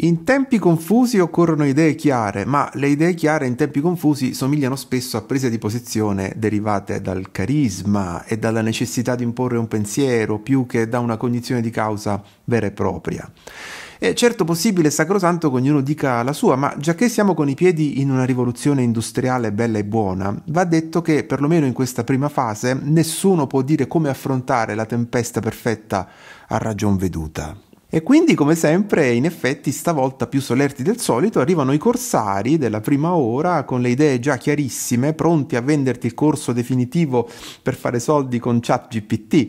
In tempi confusi occorrono idee chiare, ma le idee chiare in tempi confusi somigliano spesso a prese di posizione derivate dal carisma e dalla necessità di imporre un pensiero più che da una cognizione di causa vera e propria. È certo possibile e sacrosanto che ognuno dica la sua, ma già che siamo con i piedi in una rivoluzione industriale bella e buona, va detto che, perlomeno in questa prima fase, nessuno può dire come affrontare la tempesta perfetta a ragion veduta. E quindi, come sempre, in effetti, stavolta più solerti del solito, arrivano i corsari della prima ora con le idee già chiarissime, pronti a venderti il corso definitivo per fare soldi con ChatGPT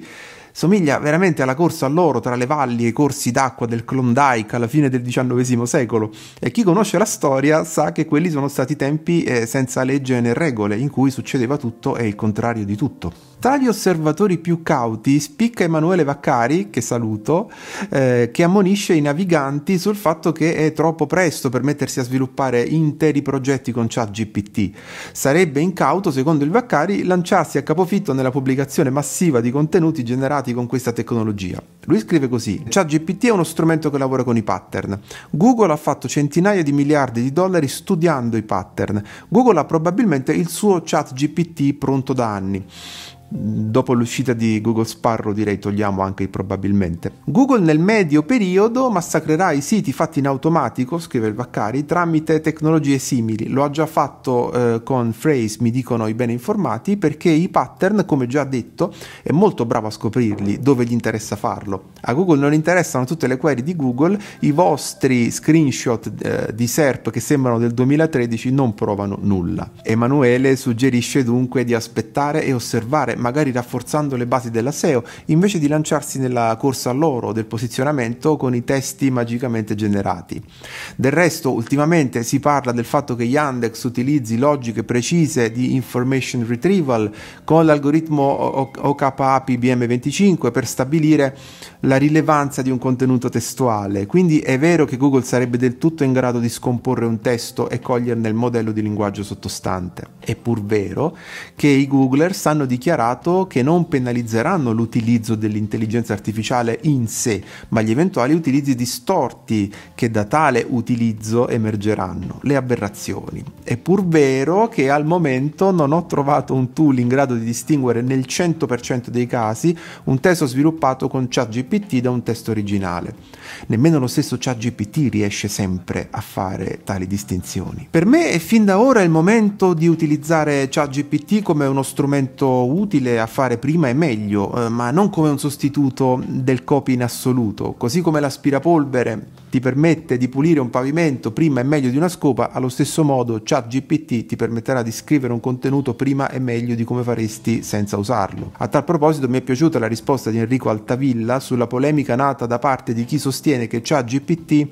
somiglia veramente alla corsa all'oro tra le valli e i corsi d'acqua del Klondike alla fine del XIX secolo e chi conosce la storia sa che quelli sono stati tempi eh, senza legge né regole in cui succedeva tutto e il contrario di tutto. Tra gli osservatori più cauti spicca Emanuele Vaccari, che saluto, eh, che ammonisce i naviganti sul fatto che è troppo presto per mettersi a sviluppare interi progetti con ChatGPT. Sarebbe incauto, secondo il Vaccari, lanciarsi a capofitto nella pubblicazione massiva di contenuti generati aiutati con questa tecnologia. Lui scrive così: ChatGPT è uno strumento che lavora con i pattern. Google ha fatto centinaia di miliardi di dollari studiando i pattern. Google ha probabilmente il suo ChatGPT pronto da anni dopo l'uscita di Google Sparrow direi togliamo anche probabilmente. Google nel medio periodo massacrerà i siti fatti in automatico, scrive il Vaccari, tramite tecnologie simili. Lo ha già fatto eh, con Phrase, mi dicono i ben informati, perché i pattern, come già detto, è molto bravo a scoprirli dove gli interessa farlo. A Google non interessano tutte le query di Google, i vostri screenshot eh, di SERP che sembrano del 2013 non provano nulla. Emanuele suggerisce dunque di aspettare e osservare magari rafforzando le basi della SEO, invece di lanciarsi nella corsa all'oro del posizionamento con i testi magicamente generati. Del resto, ultimamente si parla del fatto che Yandex utilizzi logiche precise di information retrieval con l'algoritmo okapa bm 25 per stabilire la rilevanza di un contenuto testuale. Quindi è vero che Google sarebbe del tutto in grado di scomporre un testo e coglierne il modello di linguaggio sottostante. È pur vero che i Googler sanno dichiarare mercato che non penalizzeranno l'utilizzo dell'intelligenza artificiale in sé, ma gli eventuali utilizzi distorti che da tale utilizzo emergeranno, le aberrazioni. È pur vero che al momento non ho trovato un tool in grado di distinguere nel 100% dei casi un testo sviluppato con ChatGPT da un testo originale. Nemmeno lo stesso ChatGPT riesce sempre a fare tali distinzioni. Per me è fin da ora il momento di utilizzare ChatGPT come uno strumento utile utile a fare prima e meglio, eh, ma non come un sostituto del copy in assoluto. Così come l'aspirapolvere ti permette di pulire un pavimento prima e meglio di una scopa, allo stesso modo ChatGPT ti permetterà di scrivere un contenuto prima e meglio di come faresti senza usarlo. A tal proposito mi è piaciuta la risposta di Enrico Altavilla sulla polemica nata da parte di chi sostiene che ChatGPT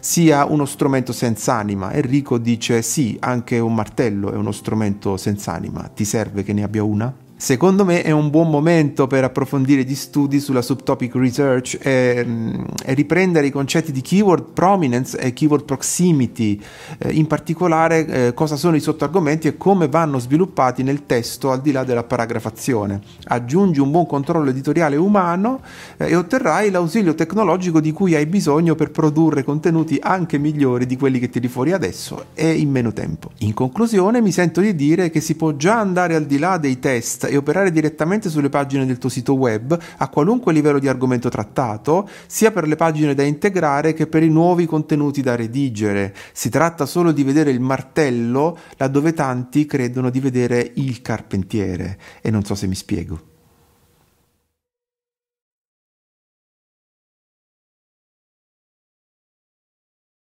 sia uno strumento senza anima. Enrico dice sì, anche un martello è uno strumento senza anima. Ti serve che ne abbia una? Secondo me è un buon momento per approfondire gli studi sulla subtopic research e, mm, e riprendere i concetti di keyword prominence e keyword proximity, eh, in particolare eh, cosa sono i sottoargomenti e come vanno sviluppati nel testo al di là della paragrafazione. Aggiungi un buon controllo editoriale umano eh, e otterrai l'ausilio tecnologico di cui hai bisogno per produrre contenuti anche migliori di quelli che tiri fuori adesso e in meno tempo. In conclusione mi sento di dire che si può già andare al di là dei test e operare direttamente sulle pagine del tuo sito web a qualunque livello di argomento trattato, sia per le pagine da integrare che per i nuovi contenuti da redigere. Si tratta solo di vedere il martello laddove tanti credono di vedere il carpentiere. E non so se mi spiego.